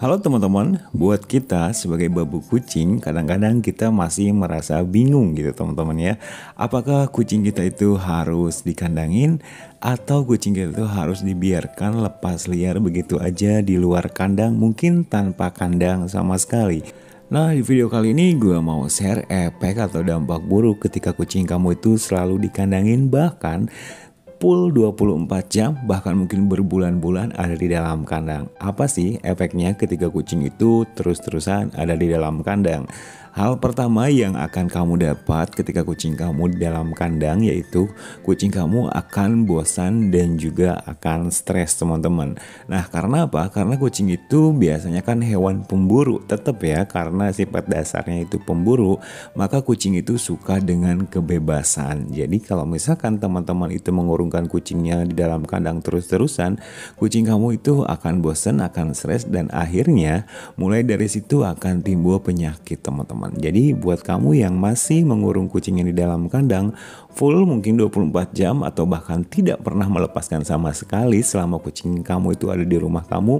Halo teman-teman, buat kita sebagai babu kucing, kadang-kadang kita masih merasa bingung gitu teman-teman ya. Apakah kucing kita itu harus dikandangin atau kucing kita itu harus dibiarkan lepas liar begitu aja di luar kandang mungkin tanpa kandang sama sekali. Nah di video kali ini gue mau share efek atau dampak buruk ketika kucing kamu itu selalu dikandangin bahkan full 24 jam bahkan mungkin berbulan-bulan ada di dalam kandang. Apa sih efeknya ketika kucing itu terus-terusan ada di dalam kandang? Hal pertama yang akan kamu dapat ketika kucing kamu dalam kandang yaitu kucing kamu akan bosan dan juga akan stres teman-teman. Nah karena apa? Karena kucing itu biasanya kan hewan pemburu tetap ya karena sifat dasarnya itu pemburu maka kucing itu suka dengan kebebasan. Jadi kalau misalkan teman-teman itu mengurungkan kucingnya di dalam kandang terus-terusan kucing kamu itu akan bosan, akan stres dan akhirnya mulai dari situ akan timbul penyakit teman-teman kandang. Jadi buat kamu yang masih mengurung kucingnya di dalam kandang, full mungkin 24 jam atau bahkan tidak pernah melepaskan sama sekali selama kucing kamu itu ada di rumah kamu,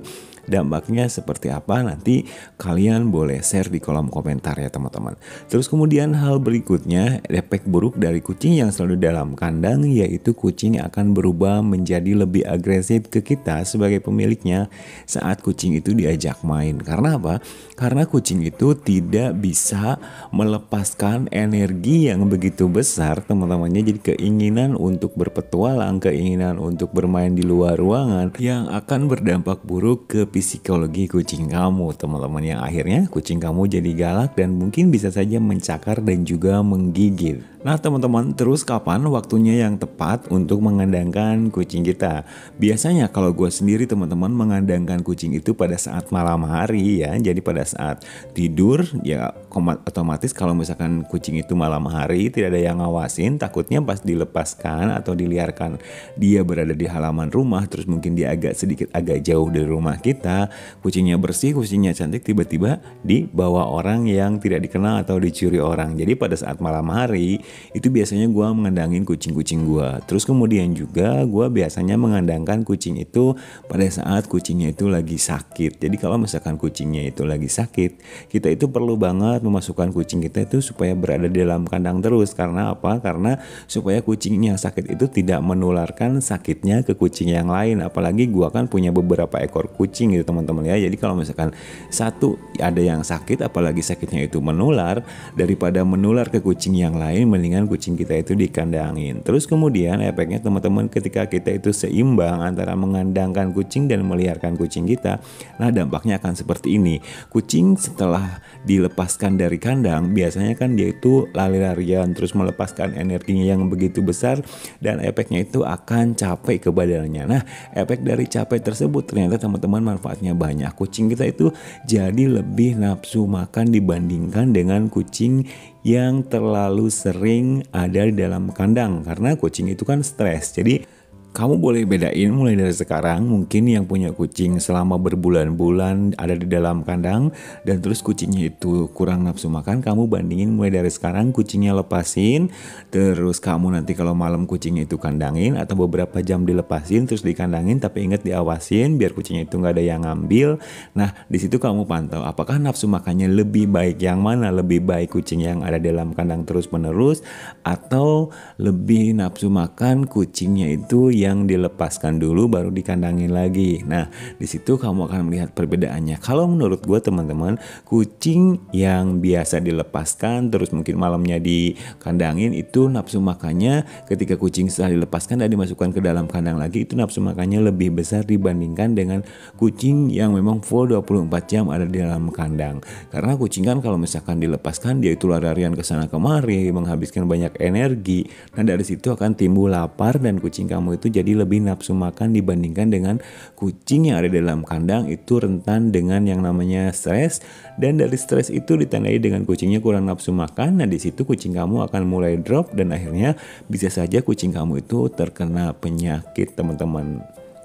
dampaknya seperti apa nanti kalian boleh share di kolom komentar ya teman-teman. Terus kemudian hal berikutnya efek buruk dari kucing yang selalu dalam kandang yaitu kucing akan berubah menjadi lebih agresif ke kita sebagai pemiliknya saat kucing itu diajak main. Karena apa? Karena kucing itu tidak bisa melepaskan energi yang begitu besar teman-temannya jadi keinginan untuk berpetualang, keinginan untuk bermain di luar ruangan yang akan berdampak buruk ke psikologi kucing kamu, teman-teman yang akhirnya kucing kamu jadi galak dan mungkin bisa saja mencakar dan juga menggigit. Nah, teman-teman, terus kapan waktunya yang tepat untuk mengandangkan kucing kita? Biasanya kalau gue sendiri teman-teman mengandangkan kucing itu pada saat malam hari ya. Jadi pada saat tidur ya otomatis kalau misalkan kucing itu malam hari tidak ada yang ngawasin, takutnya pas dilepaskan atau diliarkan dia berada di halaman rumah terus mungkin dia agak sedikit agak jauh dari rumah kita kita kucingnya bersih, kucingnya cantik, tiba-tiba dibawa orang yang tidak dikenal atau dicuri orang. Jadi pada saat malam hari itu biasanya gue mengandangin kucing-kucing gue. Terus kemudian juga gue biasanya mengandangkan kucing itu pada saat kucingnya itu lagi sakit. Jadi kalau misalkan kucingnya itu lagi sakit, kita itu perlu banget memasukkan kucing kita itu supaya berada di dalam kandang terus. Karena apa? Karena supaya kucingnya sakit itu tidak menularkan sakitnya ke kucing yang lain. Apalagi gue kan punya beberapa ekor kucing penting gitu teman-teman ya. Jadi kalau misalkan satu ada yang sakit apalagi sakitnya itu menular daripada menular ke kucing yang lain mendingan kucing kita itu dikandangin. Terus kemudian efeknya teman-teman ketika kita itu seimbang antara mengandangkan kucing dan meliarkan kucing kita, nah dampaknya akan seperti ini. Kucing setelah dilepaskan dari kandang biasanya kan dia itu lari-larian terus melepaskan energinya yang begitu besar dan efeknya itu akan capek ke badannya. Nah, efek dari capek tersebut ternyata teman-teman manfaatnya banyak. Kucing kita itu jadi lebih nafsu makan dibandingkan dengan kucing yang terlalu sering ada di dalam kandang karena kucing itu kan stres. Jadi kamu boleh bedain mulai dari sekarang mungkin yang punya kucing selama berbulan-bulan ada di dalam kandang dan terus kucingnya itu kurang nafsu makan kamu bandingin mulai dari sekarang kucingnya lepasin terus kamu nanti kalau malam kucingnya itu kandangin atau beberapa jam dilepasin terus dikandangin tapi inget diawasin biar kucingnya itu nggak ada yang ngambil nah disitu kamu pantau apakah nafsu makannya lebih baik yang mana lebih baik kucing yang ada dalam kandang terus menerus atau lebih nafsu makan kucingnya itu yang dilepaskan dulu baru dikandangin lagi. Nah, di situ kamu akan melihat perbedaannya. Kalau menurut gue teman-teman, kucing yang biasa dilepaskan terus mungkin malamnya dikandangin itu nafsu makannya ketika kucing setelah dilepaskan dan dimasukkan ke dalam kandang lagi itu nafsu makannya lebih besar dibandingkan dengan kucing yang memang full 24 jam ada di dalam kandang. Karena kucing kan kalau misalkan dilepaskan dia itu larian ke sana kemari menghabiskan banyak energi. Nah, dari situ akan timbul lapar dan kucing kamu itu jadi lebih nafsu makan dibandingkan dengan kucing yang ada dalam kandang itu rentan dengan yang namanya stres dan dari stres itu ditandai dengan kucingnya kurang nafsu makan nah di situ kucing kamu akan mulai drop dan akhirnya bisa saja kucing kamu itu terkena penyakit teman-teman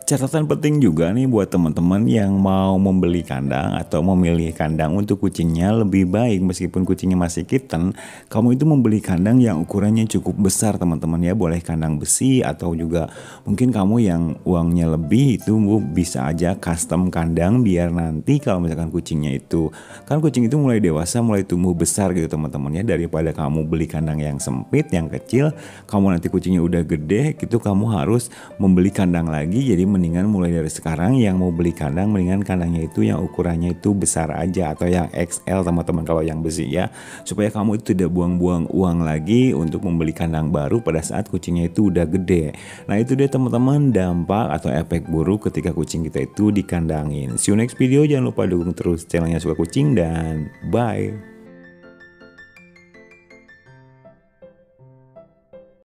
Catatan penting juga nih buat teman-teman yang mau membeli kandang atau memilih kandang untuk kucingnya lebih baik meskipun kucingnya masih kitten, kamu itu membeli kandang yang ukurannya cukup besar teman-teman ya, boleh kandang besi atau juga mungkin kamu yang uangnya lebih itu bisa aja custom kandang biar nanti kalau misalkan kucingnya itu kan kucing itu mulai dewasa, mulai tumbuh besar gitu teman-teman ya daripada kamu beli kandang yang sempit, yang kecil, kamu nanti kucingnya udah gede gitu kamu harus membeli kandang lagi jadi mendingan mulai dari sekarang yang mau beli kandang mendingan kandangnya itu yang ukurannya itu besar aja atau yang XL teman-teman kalau yang besi ya supaya kamu itu tidak buang-buang uang lagi untuk membeli kandang baru pada saat kucingnya itu udah gede. Nah itu dia teman-teman dampak atau efek buruk ketika kucing kita itu dikandangin. See you next video jangan lupa dukung terus channelnya suka kucing dan bye.